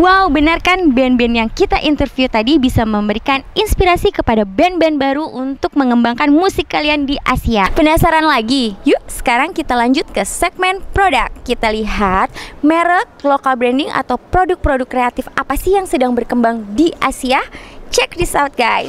Wow, benar kan band-band yang kita interview tadi bisa memberikan inspirasi kepada band-band baru untuk mengembangkan musik kalian di Asia. Penasaran lagi? Yuk, sekarang kita lanjut ke segmen produk. Kita lihat merek, lokal branding atau produk-produk kreatif apa sih yang sedang berkembang di Asia? Check this out guys.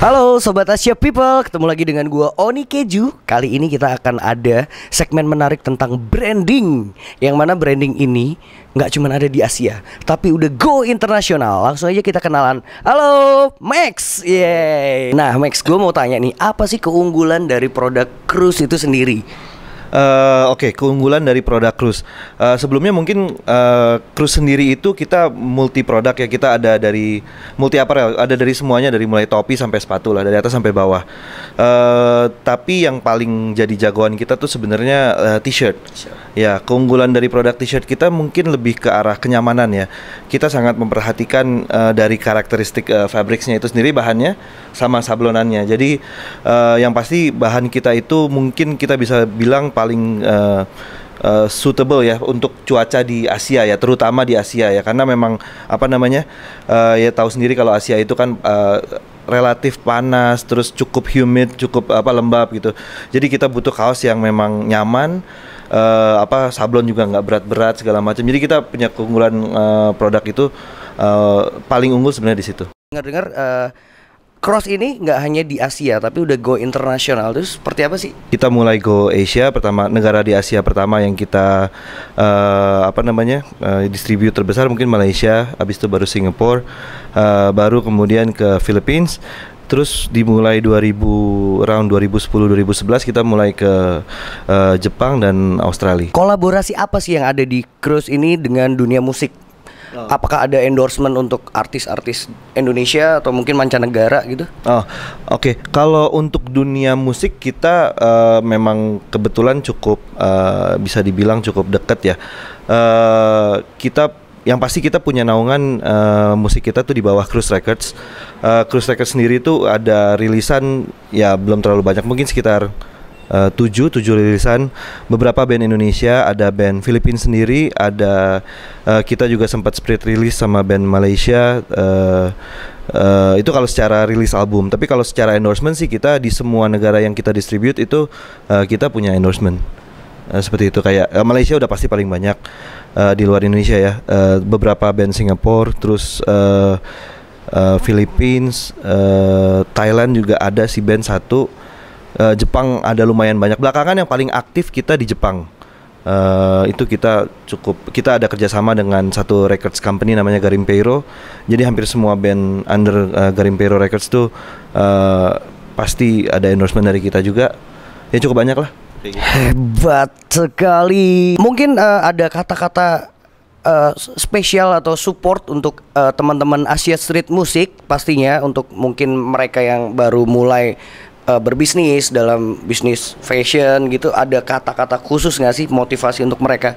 Halo Sobat Asia People, ketemu lagi dengan gue Oni Keju Kali ini kita akan ada segmen menarik tentang branding Yang mana branding ini nggak cuma ada di Asia Tapi udah go internasional, langsung aja kita kenalan Halo Max, yeay Nah Max, gue mau tanya nih Apa sih keunggulan dari produk cruise itu sendiri? Eh, oke okay, keunggulan dari produk Cruise. Uh, sebelumnya mungkin uh, Cruise sendiri itu kita multi produk ya kita ada dari multi apparel, ya? ada dari semuanya dari mulai topi sampai sepatu lah dari atas sampai bawah. Uh, tapi yang paling jadi jagoan kita tuh sebenarnya uh, t-shirt. Ya keunggulan dari produk t-shirt kita mungkin lebih ke arah kenyamanan ya. Kita sangat memperhatikan uh, dari karakteristik uh, fabricsnya itu sendiri bahannya sama sablonannya. Jadi uh, yang pasti bahan kita itu mungkin kita bisa bilang paling uh, uh, suitable ya untuk cuaca di Asia ya, terutama di Asia ya, karena memang apa namanya uh, ya tahu sendiri kalau Asia itu kan uh, relatif panas, terus cukup humid, cukup apa lembab gitu. Jadi kita butuh kaos yang memang nyaman, uh, apa sablon juga nggak berat-berat segala macam. Jadi kita punya keunggulan uh, produk itu uh, paling unggul sebenarnya di situ. Dengar-dengar. Uh cross ini nggak hanya di Asia tapi udah go internasional terus seperti apa sih? Kita mulai go Asia pertama negara di Asia pertama yang kita uh, apa namanya uh, distribute terbesar mungkin Malaysia, habis itu baru Singapore uh, baru kemudian ke Philippines, terus dimulai 2000 round 2010 2011 kita mulai ke uh, Jepang dan Australia. Kolaborasi apa sih yang ada di Cross ini dengan dunia musik? Oh. Apakah ada endorsement untuk artis-artis Indonesia atau mungkin mancanegara gitu? Oh, oke. Okay. Kalau untuk dunia musik kita uh, memang kebetulan cukup uh, bisa dibilang cukup dekat ya. Uh, kita yang pasti kita punya naungan uh, musik kita tuh di bawah Cruise Records. Uh, Cruise Records sendiri tuh ada rilisan ya belum terlalu banyak, mungkin sekitar Eh, tujuh tujuh rilisan beberapa band Indonesia ada band Filipina sendiri ada uh, kita juga sempat spread rilis sama band Malaysia uh, Uh, itu kalau secara rilis album, tapi kalau secara endorsement sih kita di semua negara yang kita distribute itu uh, kita punya endorsement uh, seperti itu kayak uh, Malaysia udah pasti paling banyak uh, di luar Indonesia ya uh, beberapa band Singapore terus uh, uh, Philippines, uh, Thailand juga ada si band satu uh, Jepang ada lumayan banyak. Belakangan yang paling aktif kita di Jepang. Uh, itu kita cukup kita ada kerjasama dengan satu records company namanya Garimpeiro jadi hampir semua band under uh, Garimpeiro Records tuh uh, pasti ada endorsement dari kita juga ya cukup banyak lah gitu. hebat sekali mungkin uh, ada kata-kata uh, spesial atau support untuk uh, teman-teman Asia Street Music pastinya untuk mungkin mereka yang baru mulai uh, berbisnis dalam bisnis fashion gitu ada kata-kata khusus nggak sih motivasi untuk mereka?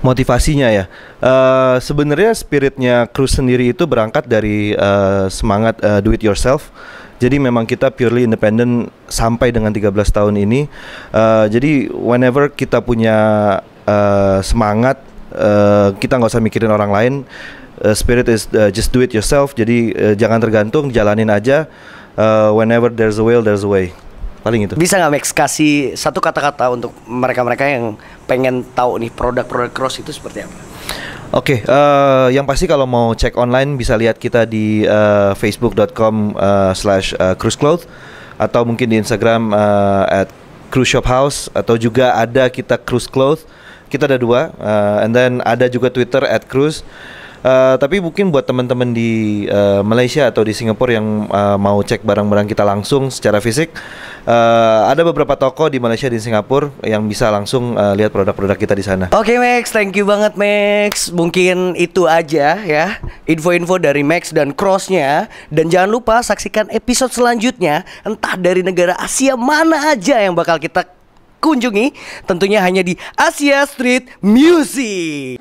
motivasinya ya. Uh, Sebenarnya spiritnya kru sendiri itu berangkat dari uh, semangat uh, do it yourself. Jadi memang kita purely independent sampai dengan 13 tahun ini. Uh, jadi whenever kita punya uh, semangat, uh, kita nggak usah mikirin orang lain. Uh, spirit is uh, just do it yourself. Jadi uh, jangan tergantung, jalanin aja uh, whenever there's a will there's a way paling itu bisa nggak Max kasih satu kata-kata untuk mereka-mereka yang pengen tahu nih produk-produk cross itu seperti apa Oke, okay, uh, eh, yang pasti kalau mau cek online bisa lihat kita di uh, eh, facebook.com uh, slash cruiseclothes atau mungkin di Instagram uh, at cruise atau juga ada kita cruise kita ada dua uh, and then ada juga Twitter at cruise Eh, tapi mungkin buat teman-teman di uh, Malaysia atau di Singapura yang uh, mau cek barang-barang kita langsung secara fisik, uh, ada beberapa toko di Malaysia dan Singapura yang bisa langsung uh, lihat produk-produk kita di sana. Oke okay, Max, thank you banget Max. Mungkin itu aja ya info-info dari Max dan Crossnya. Dan jangan lupa saksikan episode selanjutnya entah dari negara Asia mana aja yang bakal kita kunjungi tentunya hanya di Asia Street Music.